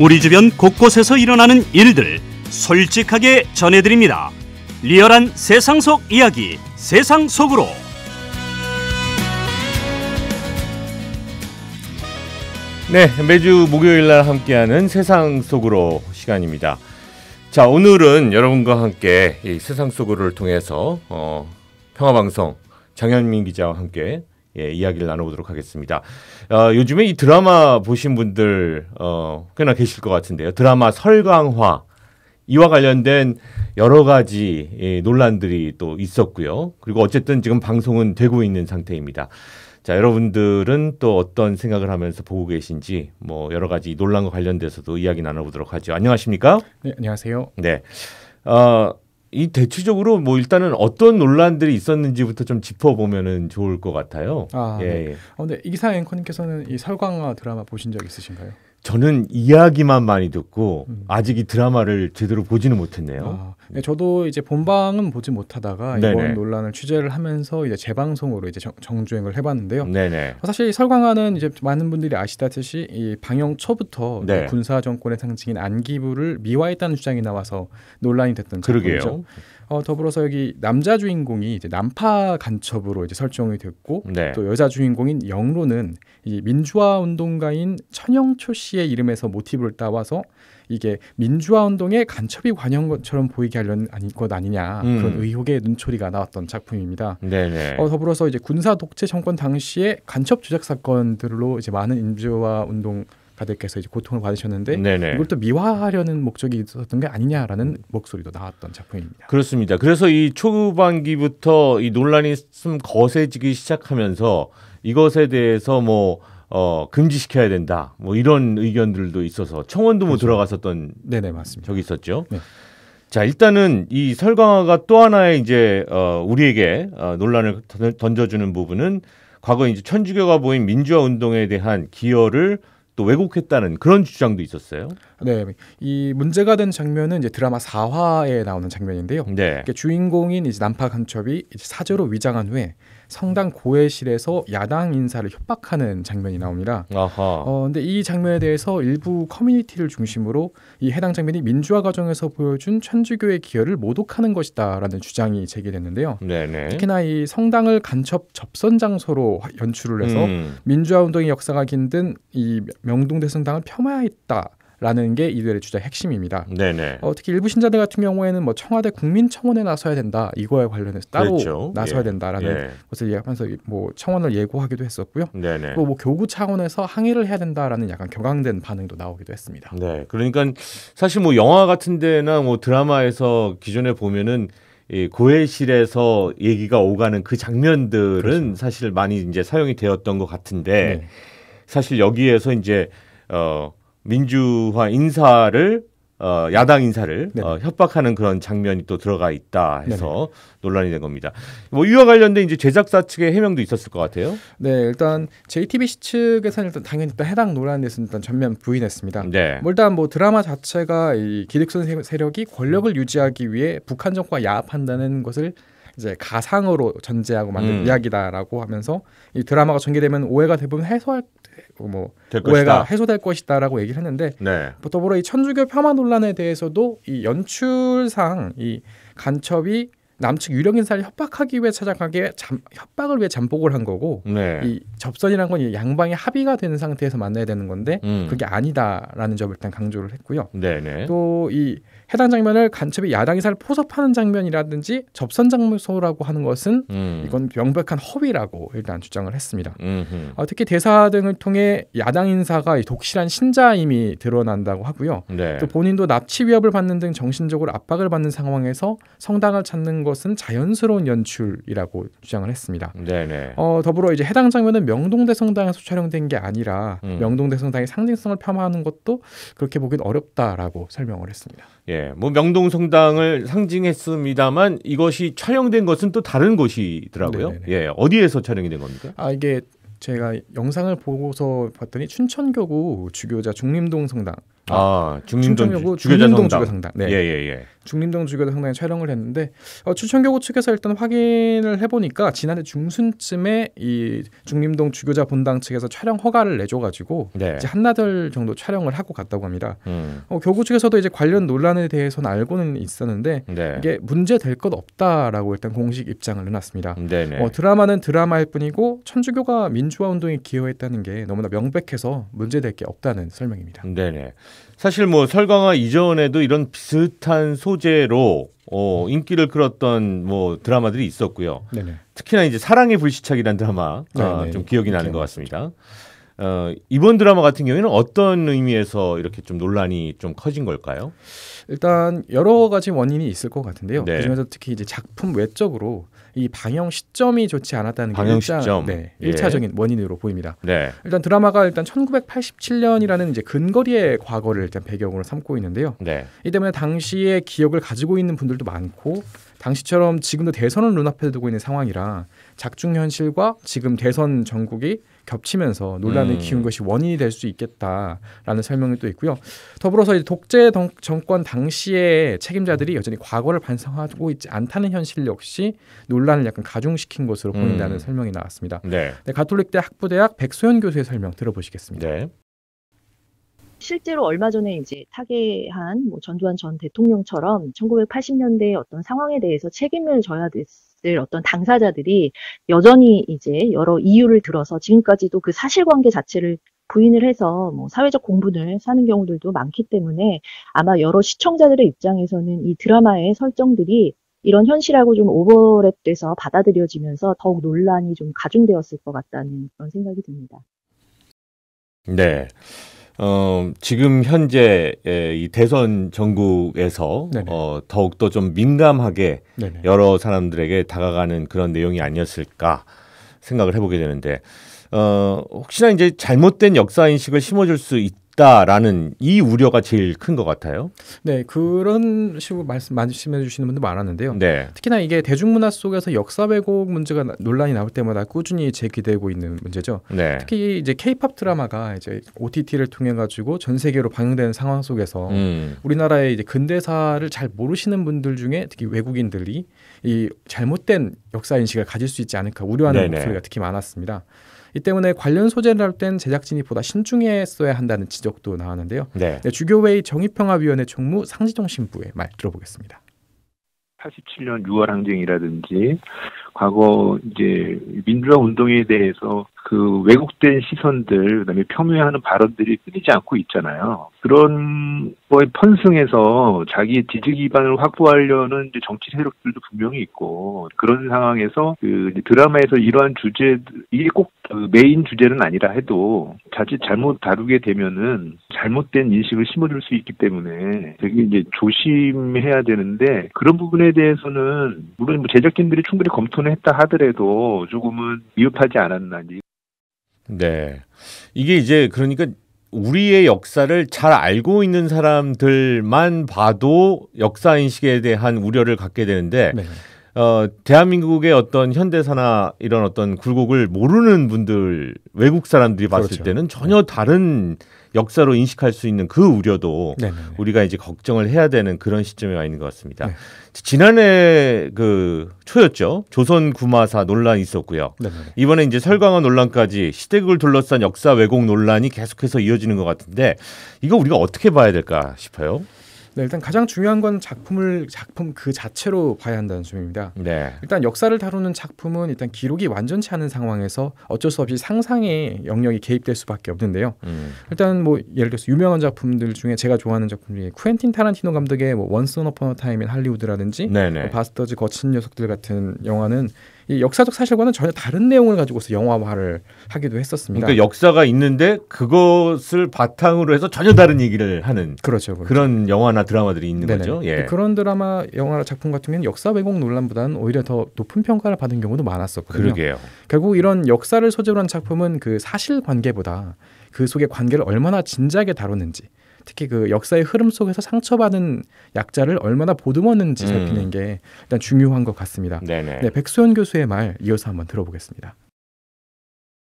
우리 주변 곳곳에서 일어나는 일들 솔직하게 전해드립니다. 리얼한 세상 속 이야기, 세상 속으로. 네, 매주 목요일 날 함께하는 세상 속으로 시간입니다. 자, 오늘은 여러분과 함께 이 세상 속으로를 통해서 어, 평화방송 장현민 기자와 함께 예, 이야기를 나눠보도록 하겠습니다. 어, 요즘에 이 드라마 보신 분들 어, 꽤나 계실 것 같은데요. 드라마 설강화 이와 관련된 여러 가지 예, 논란들이 또 있었고요. 그리고 어쨌든 지금 방송은 되고 있는 상태입니다. 자, 여러분들은 또 어떤 생각을 하면서 보고 계신지 뭐 여러 가지 논란과 관련돼서도 이야기 나눠보도록 하죠. 안녕하십니까? 네, 안녕하세요. 네. 어, 이 대체적으로 뭐 일단은 어떤 논란들이 있었는지부터 좀 짚어보면은 좋을 것 같아요. 아, 예. 네. 예. 아, 이기상 앵커님께서는 이 설광화 드라마 보신 적 있으신가요? 저는 이야기만 많이 듣고 음. 아직 이 드라마를 제대로 보지는 못했네요. 아, 네, 저도 이제 본방은 보지 못하다가 네네. 이번 논란을 취재를 하면서 이제 재방송으로 이제 정, 주행을 해봤는데요. 네네. 어, 사실 설광하는 이제 많은 분들이 아시다시피 이 방영 초부터 네. 군사 정권의 상징인 안기부를 미화했다는 주장이 나와서 논란이 됐던 그러게요. 작품이죠. 어, 더불어서 여기 남자 주인공이 이제 남파 간첩으로 이제 설정이 됐고 네. 또 여자 주인공인 영로는 이 민주화 운동가인 천영초 씨의 이름에서 모티브를 따와서 이게 민주화 운동에 간첩이 관여한 것처럼 보이게 하려는 것 아니냐 음. 그런 의혹의 눈초리가 나왔던 작품입니다. 네네. 어, 더불어서 이제 군사 독재 정권 당시에 간첩 조작 사건들로 이제 많은 민주화 운동 다들께서 이제 고통을 받으셨는데 네네. 이걸 또 미화하려는 목적이 있었던 게 아니냐라는 목소리도 나왔던 작품입니다. 그렇습니다. 그래서 이 초반기부터 이 논란이 좀 거세지기 시작하면서 이것에 대해서 뭐 어, 금지시켜야 된다. 뭐 이런 의견들도 있어서 청원도 뭐 그렇죠. 뭐 들어갔었던 네네 맞습니다. 저기 있었죠. 네. 자 일단은 이 설강화가 또 하나의 이제 어, 우리에게 어, 논란을 던져주는 부분은 과거 이제 천주교가 보인 민주화 운동에 대한 기여를 또 왜곡했다는 그런 주장도 있었어요. 네, 이 문제가 된 장면은 이제 드라마 4화에 나오는 장면인데요. 네. 주인공인 이제 남파 간첩이 이제 사제로 위장한 후에 성당 고해실에서 야당 인사를 협박하는 장면이 나옵니다. 아하. 어, 근데 이 장면에 대해서 일부 커뮤니티를 중심으로 이 해당 장면이 민주화 과정에서 보여준 천주교의 기여를 모독하는 것이다라는 주장이 제기됐는데요. 네네. 특히나 이 성당을 간첩 접선 장소로 연출을 해서 음. 민주화 운동의 역사가 긴든이 명동대 성당을 폄하했다. 라는 게 이들의 주장 핵심입니다. 네네. 어, 특히 일부 신자들 같은 경우에는 뭐 청와대 국민청원에 나서야 된다 이거에 관련해서 따로 그렇죠. 나서야 예. 된다라는 예. 것을 하면서 뭐 청원을 예고하기도 했었고요. 네네. 또뭐 교구 차원에서 항의를 해야 된다라는 약간 격앙된 반응도 나오기도 했습니다. 네, 그러니까 사실 뭐 영화 같은데나 뭐 드라마에서 기존에 보면은 이 고해실에서 얘기가 오가는 그 장면들은 그렇죠. 사실 많이 이제 사용이 되었던 것 같은데 네. 사실 여기에서 이제 어 민주화 인사를 어, 야당 인사를 네. 어, 협박하는 그런 장면이 또 들어가 있다 해서 네네. 논란이 된 겁니다. 뭐 이와 관련된 이제 제작사 측의 해명도 있었을 것 같아요. 네, 일단 JTBC 측에서는 일단 당연히 일단 해당 논란에 대해서 일단 전면 부인했습니다. 네. 뭐 일단 뭐 드라마 자체가 이 기득권 세력이 권력을 음. 유지하기 위해 북한 정권와 야합한다는 것을 이제 가상으로 전제하고 만든 음. 이야기다라고 하면서 이 드라마가 전개되면 오해가 대부분 해소할 어, 뭐 오해가 것이다. 해소될 것이다라고 얘기를 했는데 네. 더불어 이 천주교 폄하 논란에 대해서도 이 연출상 이 간첩이 남측 유력 인사를 협박하기 위해 찾아간 게 잠, 협박을 위해 잠복을 한 거고 네. 이 접선이란 건 양방의 합의가 되는 상태에서 만나야 되는 건데 음. 그게 아니다라는 점을 일단 강조를 했고요. 네, 네. 또 이 해당 장면을 간첩이 야당 인사를 포섭하는 장면이라든지 접선 장소라고 하는 것은 음. 이건 명백한 허위라고 일단 주장을 했습니다. 어, 특히 대사 등을 통해 야당 인사가 독실한 신자임이 드러난다고 하고요. 네. 또 본인도 납치 위협을 받는 등 정신적으로 압박을 받는 상황에서 성당을 찾는 것은 자연스러운 연출이라고 주장을 했습니다. 네네. 어, 더불어 이제 해당 장면은 명동대성당에서 촬영된 게 아니라 음. 명동대성당의 상징성을 폄하하는 것도 그렇게 보긴 어렵다라고 설명을 했습니다. 예, 뭐 명동성당을 상징했습니다만 이것이 촬영된 것은 또 다른 곳이더라고요. 네네네. 예, 어디에서 촬영이 된 겁니까? 아 이게 제가 영상을 보고서 봤더니 춘천교구 주교자 중림동 성당 아, 충청여 주교동 주교상당. 네. 예, 예, 예. 중림동 주교 상당히 촬영을 했는데 어, 추천교구 측에서 일단 확인을 해보니까 지난해 중순쯤에 이 중림동 주교자 본당 측에서 촬영 허가를 내줘가지고 네. 이제 한나절 정도 촬영을 하고 갔다고 합니다. 음. 어, 교구 측에서도 이제 관련 논란에 대해서는 알고는 있었는데 네. 이게 문제 될것 없다라고 일단 공식 입장을 내놨습니다. 네, 네. 어, 드라마는 드라마일 뿐이고 천주교가 민주화 운동에 기여했다는 게 너무나 명백해서 문제 될게 없다는 설명입니다. 네네. 네. 사실 뭐 설강화 이전에도 이런 비슷한 소재로 어, 인기를 끌었던 뭐 드라마들이 있었고요. 네네. 특히나 이제 사랑의 불시착이라는 드라마 아, 좀 기억이 나는 것 같습니다. 어, 이번 드라마 같은 경우에는 어떤 의미에서 이렇게 좀 논란이 좀 커진 걸까요? 일단 여러 가지 원인이 있을 것 같은데요. 네. 그중에서 특히 이제 작품 외적으로 이 방영 시점이 좋지 않았다는 게 일차, 시점. 네, 예. 일차적인 예. 원인으로 보입니다. 네. 일단 드라마가 일단 1987년이라는 이제 근거리의 과거를 일단 배경으로 삼고 있는데요. 네. 이 때문에 당시의 기억을 가지고 있는 분들도 많고 당시처럼 지금도 대선을 눈앞에 두고 있는 상황이라 작중 현실과 지금 대선 전국이 겹치면서 논란을 음. 키운 것이 원인이 될 수 있겠다라는 설명이 또 있고요. 더불어서 독재 정, 정권 당시의 책임자들이 여전히 과거를 반성하고 있지 않다는 현실 역시 논란을 약간 가중시킨 것으로 보인다는 음. 설명이 나왔습니다. 네. 네 가톨릭대 학부대학 백소연 교수의 설명 들어보시겠습니다. 네. 실제로 얼마 전에 이제 타계한 뭐 전두환 전 대통령처럼 1980년대의 어떤 상황에 대해서 책임을 져야 됐을 어떤 당사자들이 여전히 이제 여러 이유를 들어서 지금까지도 그 사실관계 자체를 부인을 해서 뭐 사회적 공분을 사는 경우들도 많기 때문에 아마 여러 시청자들의 입장에서는 이 드라마의 설정들이 이런 현실하고 좀 오버랩돼서 받아들여지면서 더욱 논란이 좀 가중되었을 것 같다는 그런 생각이 듭니다. 네. 어, 지금 현재 이 대선 전국에서 어, 더욱더 좀 민감하게 네네. 여러 사람들에게 다가가는 그런 내용이 아니었을까 생각을 해보게 되는데 어, 혹시나 이제 잘못된 역사 인식을 심어줄 수 있. 있다라는 이 우려가 제일 큰 것 같아요. 네, 그런 식으로 말씀 말씀해 주시는 분들 많았는데요. 네. 특히나 이게 대중문화 속에서 역사 왜곡 문제가 논란이 나올 때마다 꾸준히 제기되고 있는 문제죠. 네. 특히 이제 K-팝 드라마가 이제 OTT를 통해 가지고 전 세계로 방영되는 상황 속에서 음. 우리나라의 이제 근대사를 잘 모르시는 분들 중에 특히 외국인들이 이 잘못된 역사 인식을 가질 수 있지 않을까 우려하는 네네. 목소리가 특히 많았습니다. 이 때문에 관련 소재를 할 땐 제작진이 보다 신중했어야 한다는 지적도 나왔는데요. 네. 네, 주교회의 정의평화위원회 총무 상지종 신부의 말 들어보겠습니다. 87년 6월 항쟁이라든지 과거 이제 민주화 운동에 대해서 그 왜곡된 시선들 그다음에 폄훼하는 발언들이 끊이지 않고 있잖아요. 그런 거에 편승해서 자기 의 지지 기반을 확보하려는 정치 세력들도 분명히 있고 그런 상황에서 그 드라마에서 이러한 주제 이게 꼭그 메인 주제는 아니라 해도 자칫 잘못 다루게 되면은 잘못된 인식을 심어줄 수 있기 때문에 되게 이제 조심해야 되는데 그런 부분에 대해서는 물론 뭐 제작진들이 충분히 검토는 했다 하더라도 조금은 미흡하지 않았나. 네. 이게 이제 그러니까 우리의 역사를 잘 알고 있는 사람들만 봐도 역사 인식에 대한 우려를 갖게 되는데 네. 어, 대한민국의 어떤 현대사나 이런 어떤 굴곡을 모르는 분들 외국 사람들이 봤을 그렇죠. 때는 전혀 네. 다른 역사로 인식할 수 있는 그 우려도 네네네. 우리가 이제 걱정을 해야 되는 그런 시점에 와 있는 것 같습니다. 네. 지난해 그 초였죠. 조선 구마사 논란이 있었고요. 네네네. 이번에 이제 설강화 논란까지 시대극을 둘러싼 역사 왜곡 논란이 계속해서 이어지는 것 같은데 이거 우리가 어떻게 봐야 될까 싶어요. 네, 일단 가장 중요한 건 작품을 작품 그 자체로 봐야 한다는 점입니다. 네. 일단 역사를 다루는 작품은 일단 기록이 완전치 않은 상황에서 어쩔 수 없이 상상의 영역이 개입될 수밖에 없는데요. 음. 일단 뭐 예를 들어서 유명한 작품들 중에 제가 좋아하는 작품 중에 쿠엔틴 타란티노 감독의 뭐 원스 어퍼 타임 인 할리우드라든지 뭐 바스터즈 거친 녀석들 같은 영화는 역사적 사실과는 전혀 다른 내용을 가지고서 영화화를 하기도 했었습니다. 그러니까 역사가 있는데 그것을 바탕으로 해서 전혀 다른 얘기를 하는 그렇죠, 그렇죠. 그런 영화나 드라마들이 있는 네네. 거죠. 예. 그런 드라마 영화 작품 같은 경우는 역사 왜곡 논란보다는 오히려 더 높은 평가를 받은 경우도 많았었거든요. 그러게요. 결국 이런 역사를 소재로 한 작품은 그 사실 관계보다 그 속의 관계를 얼마나 진지하게 다뤘는지 특히 그 역사의 흐름 속에서 상처받은 약자를 얼마나 보듬었는지 음. 살피는 게 일단 중요한 것 같습니다. 네네. 네, 백수현 교수의 말 이어서 한번 들어보겠습니다.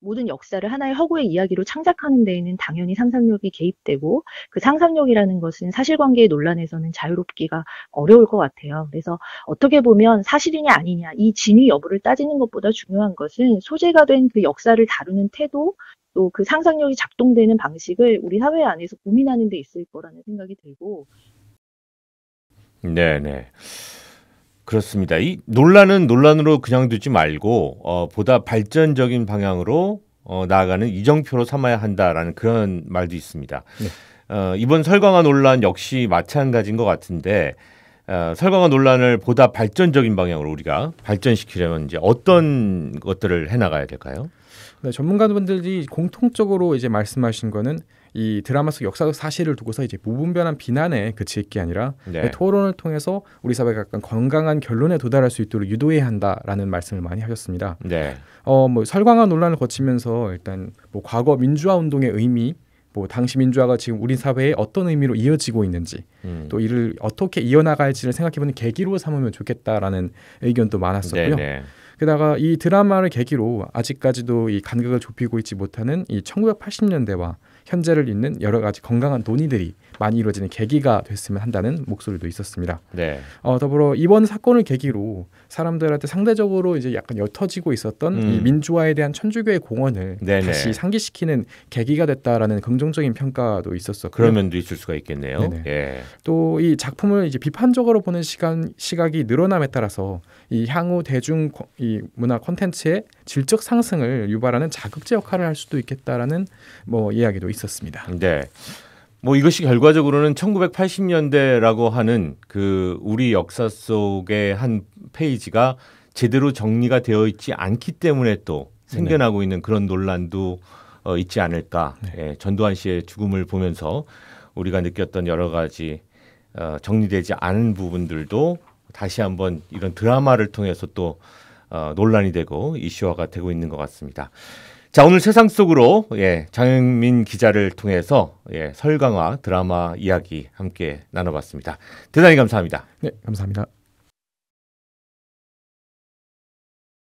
모든 역사를 하나의 허구의 이야기로 창작하는 데에는 당연히 상상력이 개입되고 그 상상력이라는 것은 사실관계의 논란에서는 자유롭기가 어려울 것 같아요. 그래서 어떻게 보면 사실이냐 아니냐 이 진위 여부를 따지는 것보다 중요한 것은 소재가 된 그 역사를 다루는 태도 또그 상상력이 작동되는 방식을 우리 사회 안에서 고민하는 데 있을 거라는 생각이 들고. 네네. 그렇습니다. 이 논란은 논란으로 그냥 두지 말고 어, 보다 발전적인 방향으로 어, 나아가는 이정표로 삼아야 한다라는 그런 말도 있습니다. 네. 어, 이번 설강화 논란 역시 마찬가지인 것 같은데 어, 설강화 논란을 보다 발전적인 방향으로 우리가 발전시키려면 이제 어떤 것들을 해나가야 될까요? 네, 전문가분들이 공통적으로 이제 말씀하신 거는 이 드라마 속 역사적 사실을 두고서 이제 무분별한 비난에 그칠 게 아니라 네. 토론을 통해서 우리 사회가 약간 건강한 결론에 도달할 수 있도록 유도해야 한다라는 말씀을 많이 하셨습니다. 네. 어뭐 설광화 논란을 거치면서 일단 뭐 과거 민주화 운동의 의미 뭐 당시 민주화가 지금 우리 사회에 어떤 의미로 이어지고 있는지 음. 또 이를 어떻게 이어나갈지를 생각해보는 계기로 삼으면 좋겠다라는 의견도 많았었고요. 네네. 네. 게다가 이 드라마를 계기로 아직까지도 이간극을 좁히고 있지 못하는 이 1980년대와 현재를 잇는 여러 가지 건강한 논의들이 많이 이루어지는 계기가 됐으면 한다는 목소리도 있었습니다. 네. 어, 더불어 이번 사건을 계기로 사람들한테 상대적으로 이제 약간 옅어지고 있었던 음. 이 민주화에 대한 천주교의 공헌을 네네. 다시 상기시키는 계기가 됐다라는 긍정적인 평가도 있었어. 그런 면도 있을 수가 있겠네요. 예. 또이 작품을 이제 비판적으로 보는 시간 시각이 늘어남에 따라서 이 향후 대중 이 문화 콘텐츠의 질적 상승을 유발하는 자극제 역할을 할 수도 있겠다라는 뭐 이야기도 있었습니다. 네. 뭐 이것이 결과적으로는 1980년대라고 하는 그 우리 역사 속의 한 페이지가 제대로 정리가 되어 있지 않기 때문에 또 생겨나고 네. 있는 그런 논란도 어, 있지 않을까. 네. 예, 전두환 씨의 죽음을 보면서 우리가 느꼈던 여러 가지 어, 정리되지 않은 부분들도 다시 한번 이런 드라마를 통해서 또 어, 논란이 되고 이슈화가 되고 있는 것 같습니다. 자 오늘 세상 속으로 예, 장영민 기자를 통해서 예, 설강화 드라마 이야기 함께 나눠봤습니다. 대단히 감사합니다. 네, 감사합니다.